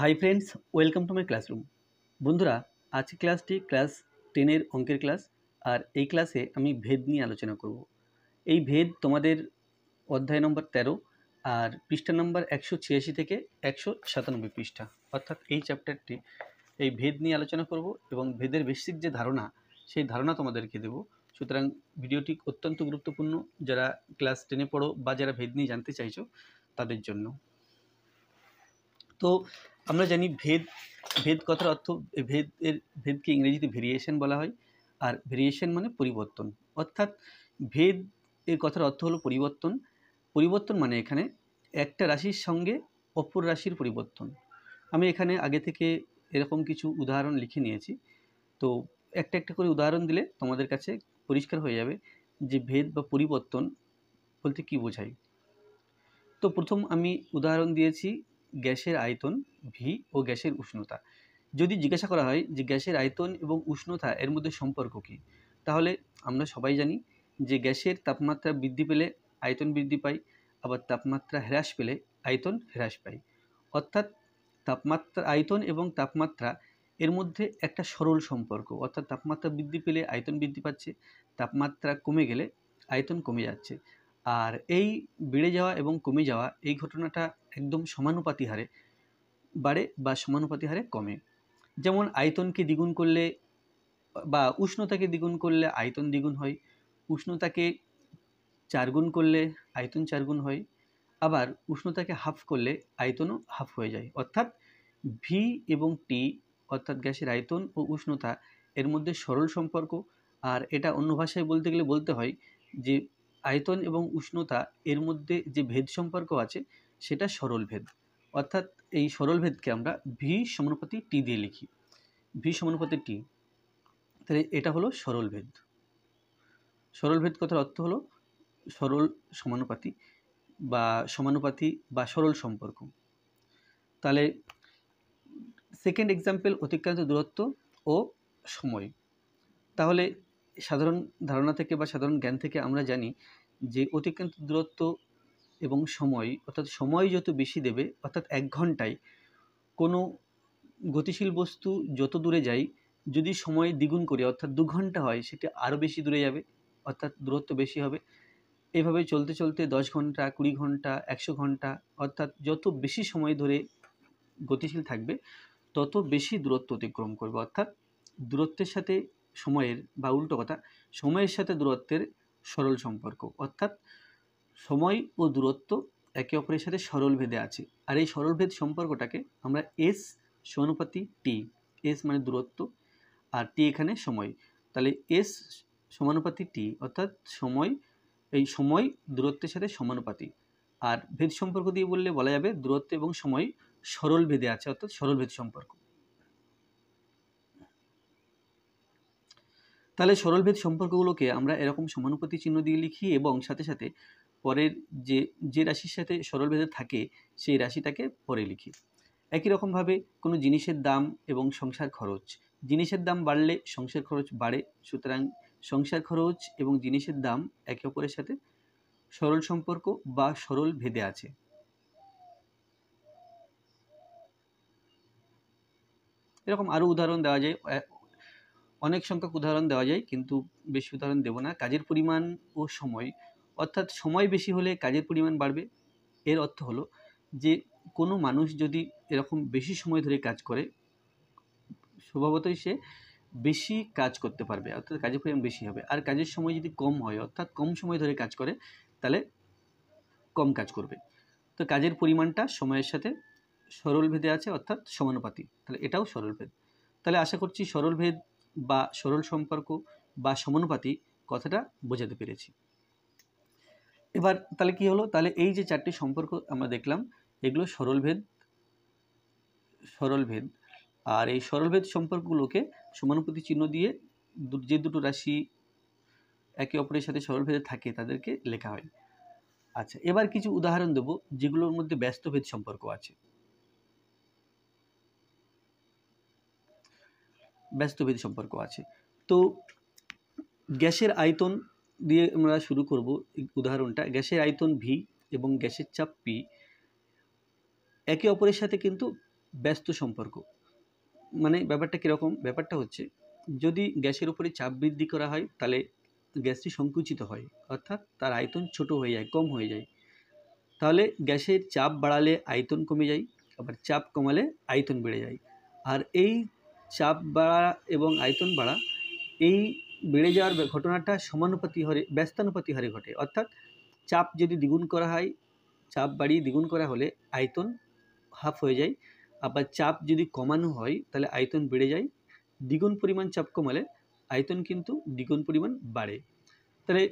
high friends welcome to my classroom বন্ধুরা আজকে ক্লাসটি ক্লাস টেনের অঙ্কের ক্লাস আর এই ক্লাসে আমি ভেদ নিয়ে আলোচনা করব এই ভেদ তোমাদের অধ্যায় নম্বর তেরো আর পৃষ্ঠা নম্বর একশো ছিয়াশি থেকে একশো সাতানব্বই পৃষ্ঠা অর্থাৎ এই চ্যাপ্টারটি এই ভেদ নিয়ে আলোচনা করব এবং ভেদের বেসিক যে ধারণা সেই ধারণা তোমাদেরকে দেবো সুতরাং ভিডিওটি অত্যন্ত গুরুত্বপূর্ণ যারা ক্লাস টেনে পড়ো বা যারা ভেদ নিয়ে জানতে চাইছো তাদের জন্য তো আমরা জানি ভেদ ভেদ কথার অর্থ ভেদ এর ভেদকে ইংরেজিতে ভেরিয়েশন বলা হয় আর ভেরিয়েশন মানে পরিবর্তন অর্থাৎ ভেদ এর কথার অর্থ হলো পরিবর্তন পরিবর্তন মানে এখানে একটা রাশির সঙ্গে অপর রাশির পরিবর্তন আমি এখানে আগে থেকে এরকম কিছু উদাহরণ লিখে নিয়েছি তো একটা একটা করে উদাহরণ দিলে তোমাদের কাছে পরিষ্কার হয়ে যাবে যে ভেদ বা পরিবর্তন বলতে কি বোঝায় তো প্রথম আমি উদাহরণ দিয়েছি গ্যাসের আয়তন ভি ও গ্যাসের উষ্ণতা যদি জিজ্ঞাসা করা হয় যে গ্যাসের আয়তন এবং উষ্ণতা এর মধ্যে সম্পর্ক কী তাহলে আমরা সবাই জানি যে গ্যাসের তাপমাত্রা বৃদ্ধি পেলে আয়তন বৃদ্ধি পায় আবার তাপমাত্রা হ্রাস পেলে আয়তন হ্রাস পায় অর্থাৎ তাপমাত্রা আয়তন এবং তাপমাত্রা এর মধ্যে একটা সরল সম্পর্ক অর্থাৎ তাপমাত্রা বৃদ্ধি পেলে আয়তন বৃদ্ধি পাচ্ছে তাপমাত্রা কমে গেলে আয়তন কমে যাচ্ছে আর এই বেড়ে যাওয়া এবং কমে যাওয়া এই ঘটনাটা একদম সমানুপাতি হারে বাড়ে বা সমানুপাতি হারে কমে যেমন আয়তনকে দ্বিগুণ করলে বা উষ্ণতাকে দ্বিগুণ করলে আয়তন দ্বিগুণ হয় উষ্ণতাকে চারগুণ করলে আয়তন চারগুণ হয় আবার উষ্ণতাকে হাফ করলে আয়তনও হাফ হয়ে যায় অর্থাৎ ভি এবং টি অর্থাৎ গ্যাসের আয়তন ও উষ্ণতা এর মধ্যে সরল সম্পর্ক আর এটা অন্য ভাষায় বলতে গেলে বলতে হয় যে আয়তন এবং উষ্ণতা এর মধ্যে যে ভেদ সম্পর্ক আছে সেটা সরল ভেদ অর্থাৎ এই সরল ভেদকে আমরা ভি সমানুপাতি টি দিয়ে লিখি ভি সমানুপাতি টি তাহলে এটা হলো সরল ভেদ সরল ভেদ কথার অর্থ হলো সরল সমানুপাতি বা সমানুপাতি বা সরল সম্পর্ক তাহলে সেকেন্ড এক্সাম্পল অতিক্রান্ত দূরত্ব ও সময় তাহলে সাধারণ ধারণা থেকে বা সাধারণ জ্ঞান থেকে আমরা জানি যে অতিক্রান্ত দূরত্ব এবং সময় অর্থাৎ সময় যত বেশি দেবে অর্থাৎ এক ঘন্টায় কোনো গতিশীল বস্তু যত দূরে যায় যদি সময় দ্বিগুণ করে অর্থাৎ দু ঘন্টা হয় সেটা আরও বেশি দূরে যাবে অর্থাৎ দূরত্ব বেশি হবে এভাবে চলতে চলতে দশ ঘন্টা কুড়ি ঘন্টা একশো ঘন্টা অর্থাৎ যত বেশি সময় ধরে গতিশীল থাকবে তত বেশি দূরত্ব অতিক্রম করবে অর্থাৎ দূরত্বের সাথে সময়ের বা উল্টো কথা সময়ের সাথে দূরত্বের সরল সম্পর্ক অর্থাৎ সময় ও দূরত্ব একে অপরের সাথে সরল ভেদে আছে আর এই সরলভেদ সম্পর্কটাকে আমরা এস সমানুপাতি টি এস মানে দূরত্ব আর টি এখানে সময় তাহলে এস সমানুপাতি টি অর্থাৎ সময় এই সময় দূরত্বের সাথে সমানুপাতি আর ভেদ সম্পর্ক দিয়ে বললে বলা যাবে দূরত্ব এবং সময় সরল ভেদে আছে অর্থাৎ সরলভেদ সম্পর্ক তাহলে সরলভেদ সম্পর্কগুলোকে আমরা এরকম সমানুপাতি চিহ্ন দিয়ে লিখি এবং সাথে সাথে পরের যে যে রাশির সাথে সরলভেদে থাকে সেই রাশিটাকে পরে লিখি একই রকমভাবে কোনো জিনিসের দাম এবং সংসার খরচ জিনিসের দাম বাড়লে সংসার খরচ বাড়ে সুতরাং সংসার খরচ এবং জিনিসের দাম একে অপরের সাথে সরল সম্পর্ক বা সরল ভেদে আছে এরকম আরও উদাহরণ দেওয়া যায় অনেক সংখ্যক উদাহরণ দেওয়া যায় কিন্তু বেশি উদাহরণ দেব না কাজের পরিমাণ ও সময় অর্থাৎ সময় বেশি হলে কাজের পরিমাণ বাড়বে এর অর্থ হলো যে কোনো মানুষ যদি এরকম বেশি সময় ধরে কাজ করে স্বভাবতই সে বেশি কাজ করতে পারবে অর্থাৎ কাজের পরিমাণ বেশি হবে আর কাজের সময় যদি কম হয় অর্থাৎ কম সময় ধরে কাজ করে তাহলে কম কাজ করবে তো কাজের পরিমাণটা সময়ের সাথে সরল ভেদে আছে অর্থাৎ সমানুপাতি তাহলে এটাও সরল ভেদ তাহলে আশা করছি সরল ভেদ বা সরল সম্পর্ক বা সমানুপাতিক কথাটা বোঝাতে পেরেছি এবার তাহলে কি হলো তাহলে এই যে চারটি সম্পর্ক আমরা দেখলাম এগুলো সরলভেদ সরলভেদ আর এই সরলভেদ সম্পর্কগুলোকে সমানুপাতি চিহ্ন দিয়ে যে দুটো রাশি একে অপরের সাথে সরলভেদে থাকে তাদেরকে লেখা হয় আচ্ছা এবার কিছু উদাহরণ দেব যেগুলোর মধ্যে ব্যস্তভেদ সম্পর্ক আছে ব্যস্তভেদী সম্পর্ক আছে তো গ্যাসের আয়তন দিয়ে আমরা শুরু করব উদাহরণটা গ্যাসের আয়তন ভি এবং গ্যাসের চাপ পি একে অপরের সাথে কিন্তু ব্যস্ত সম্পর্ক মানে ব্যাপারটা কীরকম ব্যাপারটা হচ্ছে যদি গ্যাসের উপরে চাপ বৃদ্ধি করা হয় তাহলে গ্যাসটি সংকুচিত হয় অর্থাৎ তার আয়তন ছোট হয়ে যায় কম হয়ে যায় তাহলে গ্যাসের চাপ বাড়ালে আয়তন কমে যায় আবার চাপ কমালে আয়তন বেড়ে যায় আর এই চাপ বাড়া এবং আয়তন বাড়া এই বেড়ে যাওয়ার ঘটনাটা সমানুপাতি হারে ব্যস্তানুপাতি হারে ঘটে অর্থাৎ চাপ যদি দ্বিগুণ করা হয় চাপ বাড়িয়ে দ্বিগুণ করা হলে আয়তন হাফ হয়ে যায় আবার চাপ যদি কমানো হয় তাহলে আয়তন বেড়ে যায় দ্বিগুণ পরিমাণ চাপ কমালে আয়তন কিন্তু দ্বিগুণ পরিমাণ বাড়ে তাহলে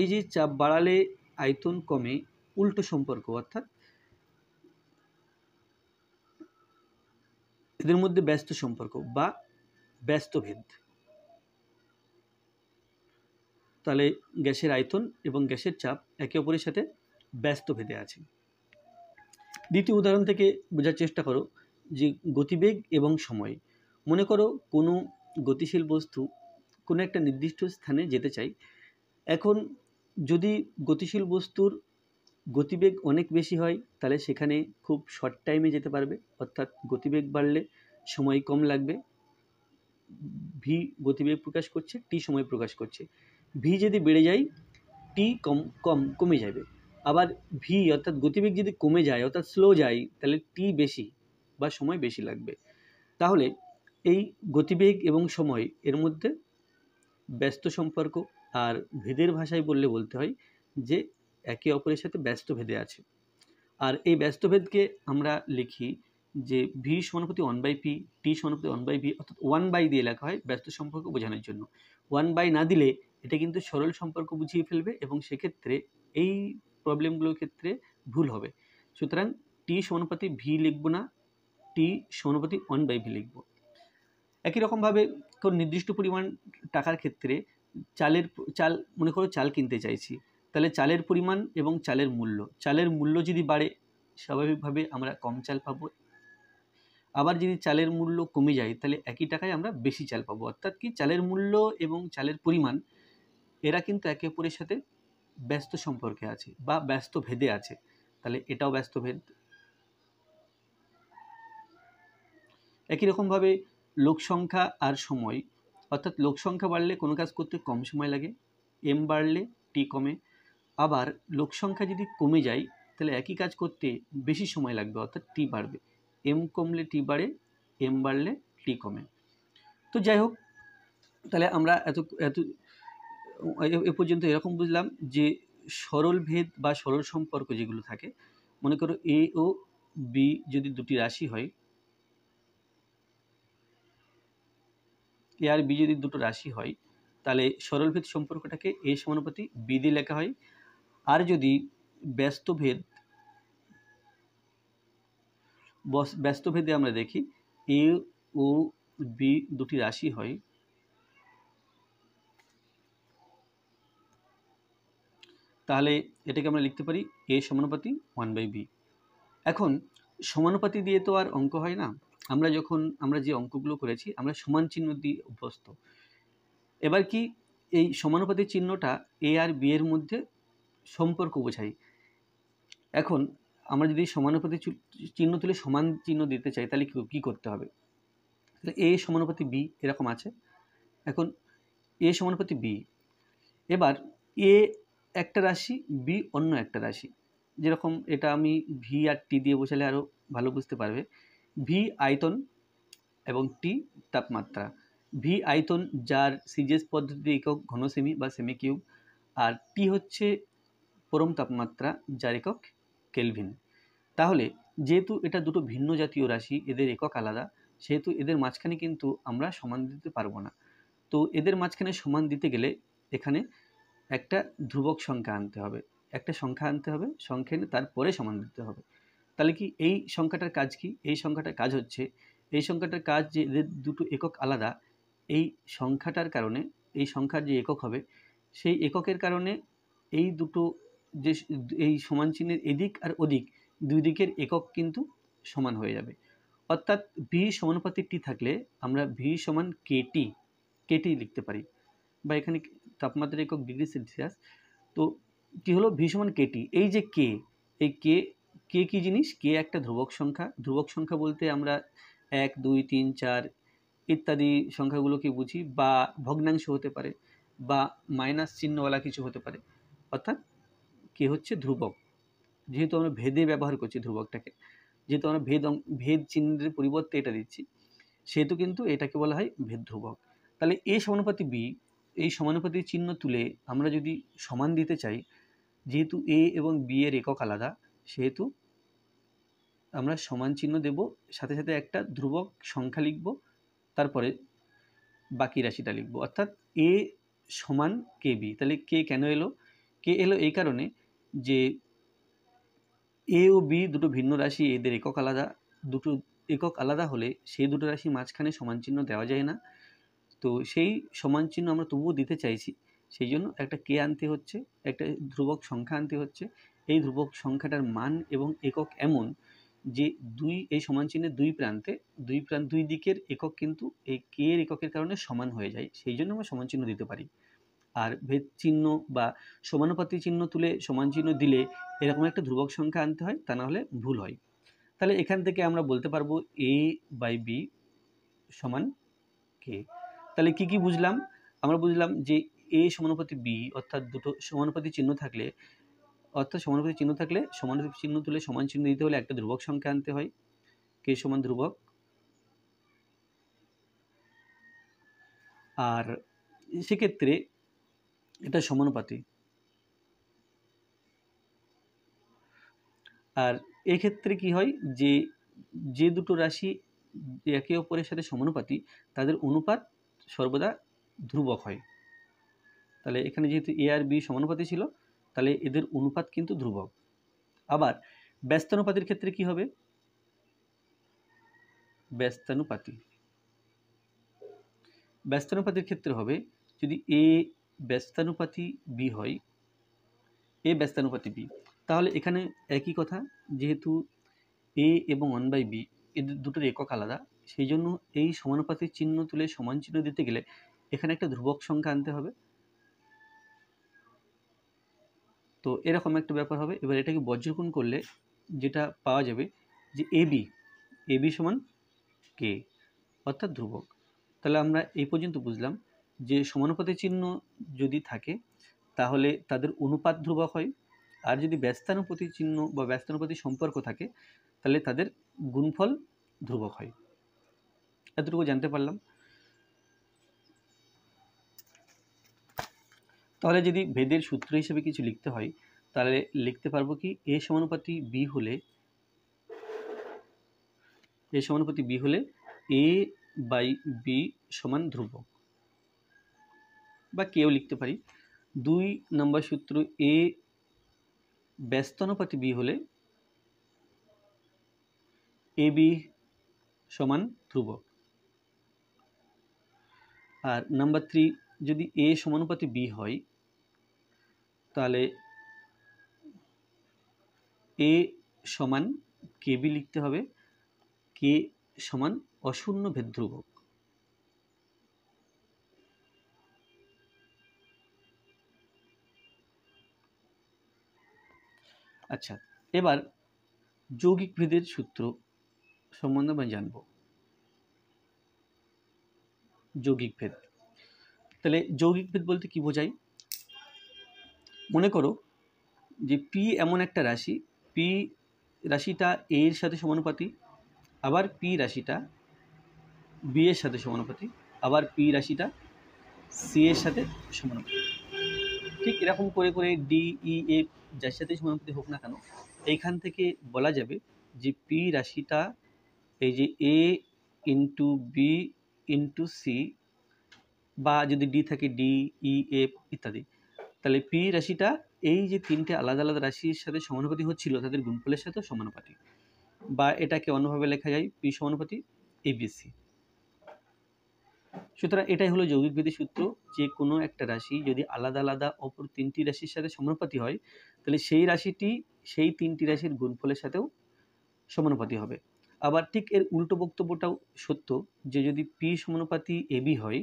এই যে চাপ বাড়ালে আয়তন কমে উল্টো সম্পর্ক অর্থাৎ স্ত্রীর মধ্যে ব্যস্ত সম্পর্ক বা ব্যস্তভেদ তাহলে গ্যাসের আয়তন এবং গ্যাসের চাপ একে অপরের সাথে ব্যস্তভেদে আছে দ্বিতীয় উদাহরণ থেকে বোঝার চেষ্টা করো যে গতিবেগ এবং সময় মনে করো কোনো গতিশীল বস্তু কোনো একটা নির্দিষ্ট স্থানে যেতে চাই এখন যদি গতিশীল বস্তুর গতিবেগ অনেক বেশি হয় তাহলে সেখানে খুব শর্ট টাইমে যেতে পারবে অর্থাৎ গতিবেগ বাড়লে সময় কম লাগবে ভি গতিবেগ প্রকাশ করছে টি সময় প্রকাশ করছে ভি যদি বেড়ে যায় টি কম কম কমে যাবে আবার ভি অর্থাৎ গতিবেগ যদি কমে যায় অর্থাৎ স্লো যায় তাহলে টি বেশি বা সময় বেশি লাগবে তাহলে এই গতিবেগ এবং সময় এর মধ্যে ব্যস্ত সম্পর্ক আর ভেদের ভাষায় বললে বলতে হয় যে একে অপরের সাথে ব্যস্তভেদে আছে আর এই ব্যস্তভেদকে আমরা লিখি যে ভি সমানুপাতি ওয়ান বাই পি টি সমানুপাতি ওয়ান বাই ভি অর্থাৎ ওয়ান বাই দিয়ে লেখা হয় ব্যস্ত সম্পর্ক বোঝানোর জন্য ওয়ান বাই না দিলে এটা কিন্তু সরল সম্পর্ক বুঝিয়ে ফেলবে এবং সেক্ষেত্রে এই প্রবলেমগুলোর ক্ষেত্রে ভুল হবে সুতরাং টি সমানুপাতি ভি লিখব না টি সমানুপাতি ওয়ান বাই ভি লিখব একই রকমভাবে কোনো নির্দিষ্ট পরিমাণ টাকার ক্ষেত্রে চালের চাল মনে করো চাল কিনতে চাইছি তাহলে চালের পরিমাণ এবং চালের মূল্য চালের মূল্য যদি বাড়ে স্বাভাবিকভাবে আমরা কম চাল পাবো আবার যদি চালের মূল্য কমে যায় তাহলে একই টাকায় আমরা বেশি চাল পাবো অর্থাৎ কি চালের মূল্য এবং চালের পরিমাণ এরা কিন্তু একে অপরের সাথে ব্যস্ত সম্পর্কে আছে বা ব্যস্ত ভেদে আছে তাহলে এটাও ব্যস্ত ভেদ একই রকমভাবে লোক সংখ্যা আর সময় অর্থাৎ লোক সংখ্যা বাড়লে কোনো কাজ করতে কম সময় লাগে এম বাড়লে টি কমে আবার লোকসংখ্যা যদি কমে যায় তাহলে একই কাজ করতে বেশি সময় লাগবে অর্থাৎ টি বাড়বে এম কমলে টি বাড়ে এম বাড়লে টি কমে তো যাই হোক তাহলে আমরা এত এত এ পর্যন্ত এরকম বুঝলাম যে সরল ভেদ বা সরল সম্পর্ক যেগুলো থাকে মনে করো এ ও বি যদি দুটি রাশি হয় এ আর বি যদি দুটো রাশি হয় তাহলে সরলভেদ সম্পর্কটাকে এ সমানুপাতি বি দিয়ে লেখা হয় আর যদি ব্যস্তভেদ ব্যস্তভেদে আমরা দেখি এ ও বি দুটি রাশি হয় তাহলে এটাকে আমরা লিখতে পারি এ সমানুপাতি ওয়ান বাই বি এখন সমানুপাতি দিয়ে তো আর অঙ্ক হয় না আমরা যখন আমরা যে অঙ্কগুলো করেছি আমরা সমান চিহ্ন দিয়ে অভ্যস্ত এবার কি এই সমানুপাতি চিহ্নটা এ আর বি এর মধ্যে সম্পর্ক বোঝাই এখন আমরা যদি সমানুপাতি চিহ্ন তুলে সমান চিহ্ন দিতে চাই তাহলে কী করতে হবে তাহলে এ সমানুপাতি বি এরকম আছে এখন এ সমানুপাতি বি এবার এ একটা রাশি বি অন্য একটা রাশি যেরকম এটা আমি ভি আর টি দিয়ে বোঝালে আরও ভালো বুঝতে পারবে ভি আয়তন এবং টি তাপমাত্রা ভি আয়তন যার সিজেস পদ্ধতিতে একক ঘনসেমি বা সেমি কিউব আর টি হচ্ছে পরম তাপমাত্রা যার একক কেলভিন তাহলে যেহেতু এটা দুটো ভিন্ন জাতীয় রাশি এদের একক আলাদা সেহেতু এদের মাঝখানে কিন্তু আমরা সমান দিতে পারবো না তো এদের মাঝখানে সমান দিতে গেলে এখানে একটা ধ্রুবক সংখ্যা আনতে হবে একটা সংখ্যা আনতে হবে সংখ্যা এনে তারপরে সমান দিতে হবে তাহলে কি এই সংখ্যাটার কাজ কি এই সংখ্যাটার কাজ হচ্ছে এই সংখ্যাটার কাজ যে এদের দুটো একক আলাদা এই সংখ্যাটার কারণে এই সংখ্যার যে একক হবে সেই এককের কারণে এই দুটো যে এই সমান চিহ্নের এদিক আর ওদিক দুই দিকের একক কিন্তু সমান হয়ে যাবে অর্থাৎ ভি সমানুপাতিক টি থাকলে আমরা ভি সমান কেটি কেটি লিখতে পারি বা এখানে তাপমাত্রার একক ডিগ্রি সেলসিয়াস তো কি হলো ভি সমান কেটি এই যে কে এই কে কে কী জিনিস কে একটা ধ্রুবক সংখ্যা ধ্রুবক সংখ্যা বলতে আমরা এক দুই তিন চার ইত্যাদি সংখ্যাগুলোকে বুঝি বা ভগ্নাংশ হতে পারে বা মাইনাস চিহ্নওয়ালা কিছু হতে পারে অর্থাৎ কি হচ্ছে ধ্রুবক যেহেতু আমরা ভেদে ব্যবহার করছি ধ্রুবকটাকে যেহেতু আমরা ভেদ ভেদ চিহ্নের পরিবর্তে এটা দিচ্ছি সেহেতু কিন্তু এটাকে বলা হয় ভেদ ধ্রুবক তাহলে এ সমানুপাতি বি এই সমানুপাতির চিহ্ন তুলে আমরা যদি সমান দিতে চাই যেহেতু এ এবং বি এর একক আলাদা সেহেতু আমরা সমান চিহ্ন দেব সাথে সাথে একটা ধ্রুবক সংখ্যা লিখব তারপরে বাকি রাশিটা লিখব অর্থাৎ এ সমান কে বি তাহলে কে কেন এলো কে এলো এই কারণে যে এ ও বি দুটো ভিন্ন রাশি এদের একক আলাদা দুটো একক আলাদা হলে সেই দুটো রাশি মাঝখানে সমান চিহ্ন দেওয়া যায় না তো সেই সমান চিহ্ন আমরা তবুও দিতে চাইছি সেই জন্য একটা কে আনতে হচ্ছে একটা ধ্রুবক সংখ্যা আনতে হচ্ছে এই ধ্রুবক সংখ্যাটার মান এবং একক এমন যে দুই এই সমান চিহ্নের দুই প্রান্তে দুই প্রান্ত দুই দিকের একক কিন্তু এই কে এর এককের কারণে সমান হয়ে যায় সেই জন্য আমরা সমান চিহ্ন দিতে পারি আর ভেদ চিহ্ন বা সমানুপাতি চিহ্ন তুলে সমান চিহ্ন দিলে এরকম একটা ধ্রুবক সংখ্যা আনতে হয় তা না হলে ভুল হয় তাহলে এখান থেকে আমরা বলতে পারবো এ বাই বি সমান কে তাহলে কি কি বুঝলাম আমরা বুঝলাম যে এ সমানুপাতি বি অর্থাৎ দুটো সমানুপাতি চিহ্ন থাকলে অর্থাৎ সমানুপাতি চিহ্ন থাকলে সমানুপাতি চিহ্ন তুলে সমান চিহ্ন দিতে হলে একটা ধ্রুবক সংখ্যা আনতে হয় কে সমান ধ্রুবক আর সেক্ষেত্রে এটা সমানুপাতি আর এক্ষেত্রে কি হয় যে যে দুটো রাশি একে অপরের সাথে সমানুপাতি তাদের অনুপাত সর্বদা ধ্রুবক হয় তাহলে এখানে যেহেতু এ আর বি সমানুপাতি ছিল তাহলে এদের অনুপাত কিন্তু ধ্রুবক আবার ব্যস্তানুপাতির ক্ষেত্রে কি হবে ব্যস্তানুপাতি ব্যস্তানুপাতির ক্ষেত্রে হবে যদি এ ব্যস্তানুপাতি বি হয় এ ব্যস্তানুপাতি বি তাহলে এখানে একই কথা যেহেতু এ এবং ওয়ান বাই বি এদের দুটোর একক আলাদা সেই জন্য এই সমানুপাতির চিহ্ন তুলে সমান চিহ্ন দিতে গেলে এখানে একটা ধ্রুবক সংখ্যা আনতে হবে তো এরকম একটা ব্যাপার হবে এবার এটাকে বজ্রগুণ করলে যেটা পাওয়া যাবে যে এ বি এ বি সমান কে অর্থাৎ ধ্রুবক তাহলে আমরা এই পর্যন্ত বুঝলাম যে সমানুপাতি চিহ্ন যদি থাকে তাহলে তাদের অনুপাত ধ্রুবক হয় আর যদি ব্যস্তানুপতি চিহ্ন বা ব্যস্তানুপতি সম্পর্ক থাকে তাহলে তাদের গুণফল ধ্রুবক হয় এতটুকু জানতে পারলাম তাহলে যদি ভেদের সূত্র হিসেবে কিছু লিখতে হয় তাহলে লিখতে পারবো কি এ সমানুপাতি বি হলে এ সমানুপাতি বি হলে এ বাই বি সমান ধ্রুবক বা কেও লিখতে পারি দুই নম্বর সূত্র এ ব্যস্তনুপাতি বি হলে এ বি সমান ধ্রুবক আর নাম্বার থ্রি যদি এ সমানুপাতি বি হয় তাহলে এ সমান কে বি লিখতে হবে কে সমান অশূন্য ভেদ ধ্রুবক আচ্ছা এবার যৌগিক ভেদের সূত্র সম্বন্ধে আমি জানব যৌগিক ভেদ তাহলে যৌগিক ভেদ বলতে কি বোঝায় মনে করো যে পি এমন একটা রাশি পি রাশিটা এ এর সাথে সমানুপাতি আবার পি রাশিটা বি এর সাথে সমানুপাতি আবার পি রাশিটা সি এর সাথে সমানুপাতি ঠিক এরকম করে করে ডি ই এফ যার সাথে সমানুপাতি হোক না কেন এইখান থেকে বলা যাবে যে পি রাশিটা এই যে A into B into C বা যদি ডি থাকে ডি ই এফ ইত্যাদি তাহলে পি রাশিটা এই যে তিনটে আলাদা আলাদা রাশির সাথে সমানুপাতি হচ্ছিল তাদের গুণফলের সাথে সমানুপাতি বা এটাকে অন্যভাবে লেখা যায় পি সমানুপাতি সি সুতরাং এটাই হলো যৌগিক বিধি সূত্র যে কোনো একটা রাশি যদি আলাদা আলাদা অপর তিনটি রাশির সাথে সমানুপাতি হয় তাহলে সেই রাশিটি সেই তিনটি রাশির গুণফলের সাথেও সমানুপাতি হবে আবার ঠিক এর উল্টো বক্তব্যটাও সত্য যে যদি পি সমানুপাতি এ বি হয়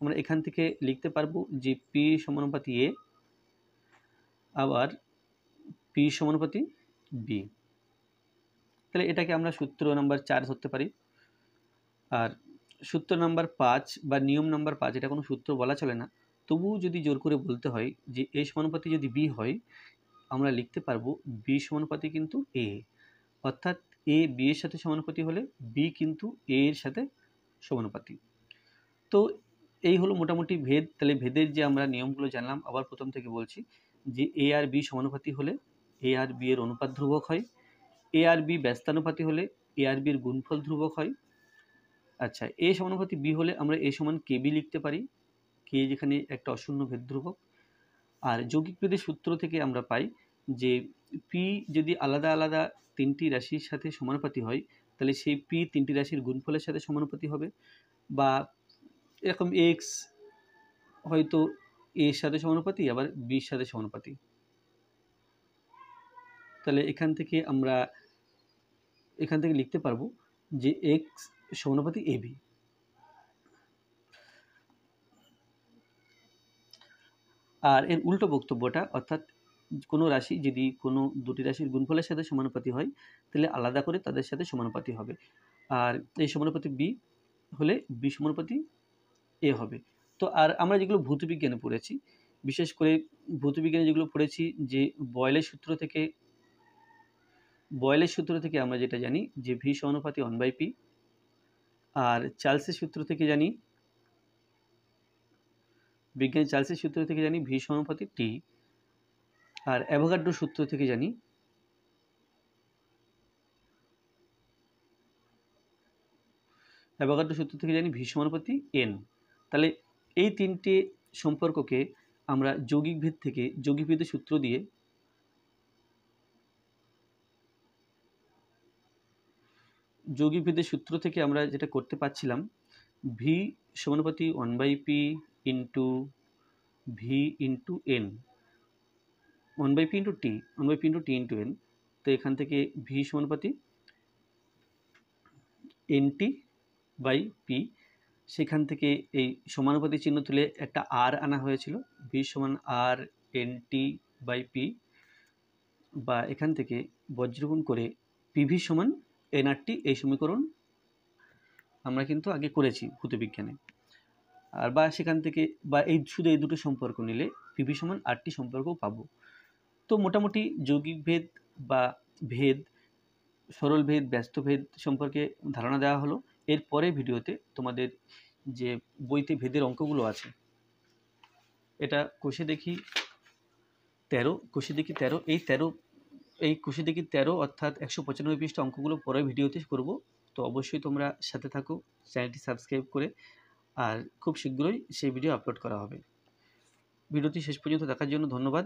আমরা এখান থেকে লিখতে পারবো যে পি সমানুপাতি এ আবার পি সমানুপাতি বি তাহলে এটাকে আমরা সূত্র নাম্বার চার ধরতে পারি আর সূত্র নাম্বার পাঁচ বা নিয়ম নাম্বার পাঁচ এটা কোনো সূত্র বলা চলে না তবুও যদি জোর করে বলতে হয় যে এ সমানুপাতে যদি বি হয় আমরা লিখতে পারবো বি সমানুপাতে কিন্তু এ অর্থাৎ এ বি এর সাথে সমানুপাতি হলে বি কিন্তু এ এর সাথে সমানুপাতি তো এই হলো মোটামুটি ভেদ তাহলে ভেদের যে আমরা নিয়মগুলো জানলাম আবার প্রথম থেকে বলছি যে এ আর বি সমানুপাতি হলে এ আর বি এর অনুপাত ধ্রুবক হয় এ আর বি ব্যস্তানুপাতি হলে এ আর বির গুণফল ধ্রুবক হয় আচ্ছা এ সমানুপাতি বি হলে আমরা এ সমান কে বি লিখতে পারি কে যেখানে একটা অশূন্য ভেদ ধ্রুবক আর যৌগিক ভেদের সূত্র থেকে আমরা পাই যে পি যদি আলাদা আলাদা তিনটি রাশির সাথে সমানুপাতি হয় তাহলে সেই পি তিনটি রাশির গুণফলের সাথে সমানুপাতি হবে বা এরকম এক্স হয়তো এর সাথে সমানুপাতি আবার বির সাথে সমানুপাতি তাহলে এখান থেকে আমরা এখান থেকে লিখতে পারবো যে এক্স সমানুপাতি এবি আর এর উল্টো বক্তব্যটা অর্থাৎ কোনো রাশি যদি কোনো দুটি রাশির গুণফলের সাথে সমানুপাতি হয় তাহলে আলাদা করে তাদের সাথে সমানুপাতি হবে আর এই সমানুপাতি বি হলে বি সমানুপাতি এ হবে তো আর আমরা যেগুলো ভূতবিজ্ঞানে পড়েছি বিশেষ করে ভূতবিজ্ঞানে যেগুলো পড়েছি যে বয়লের সূত্র থেকে বয়লের সূত্র থেকে আমরা যেটা জানি যে ভি সমানুপাতি ওয়ান বাই পি আর চার্লসের সূত্র থেকে জানি বিজ্ঞানী চার্লসের সূত্র থেকে জানি ভি সমানুপাতি টি আর অ্যাভোগাড্রো সূত্র থেকে জানি অ্যাভোগাড্রো সূত্র থেকে জানি ভি সমানুপাতি এন তাহলে এই তিনটি সম্পর্ককে আমরা যৌগিক ভেদ থেকে যৌগিক ভেদের সূত্র দিয়ে যৌগিক ভেদের সূত্র থেকে আমরা যেটা করতে পারছিলাম ভি সমানুপাতি one by P into V into N one by P into T one by P into T into N তো এখান থেকে ভি সমানুপাতি এন টি বাই পি সেখান থেকে এই সমানুপাতি চিহ্ন তুলে একটা আর আনা হয়েছিল ভি সমান R N T by P বা এখান থেকে বজ্রগুণ করে পিভি সমান এনআরটি এই সমীকরণ আমরা কিন্তু আগে করেছি ভূতবিজ্ঞানে আর বা সেখান থেকে বা এই শুধু এই দুটো সম্পর্ক নিলে পিভি সমান আটটি সম্পর্ক পাবো তো মোটামুটি যৌগিক ভেদ বা ভেদ সরল ভেদ ব্যস্ত ভেদ সম্পর্কে ধারণা দেওয়া হলো এর পরে ভিডিওতে তোমাদের যে বইতে ভেদের অঙ্কগুলো আছে এটা কোষে দেখি তেরো কোষে দেখি তেরো এই তেরো এই কোষে দেখি তেরো অর্থাৎ একশো পঁচানব্বই পৃষ্ঠা অঙ্কগুলো পরে ভিডিওতে করব তো অবশ্যই তোমরা সাথে থাকো চ্যানেলটি সাবস্ক্রাইব করে আর খুব শীঘ্রই সেই ভিডিও আপলোড করা হবে ভিডিওটি শেষ পর্যন্ত দেখার জন্য ধন্যবাদ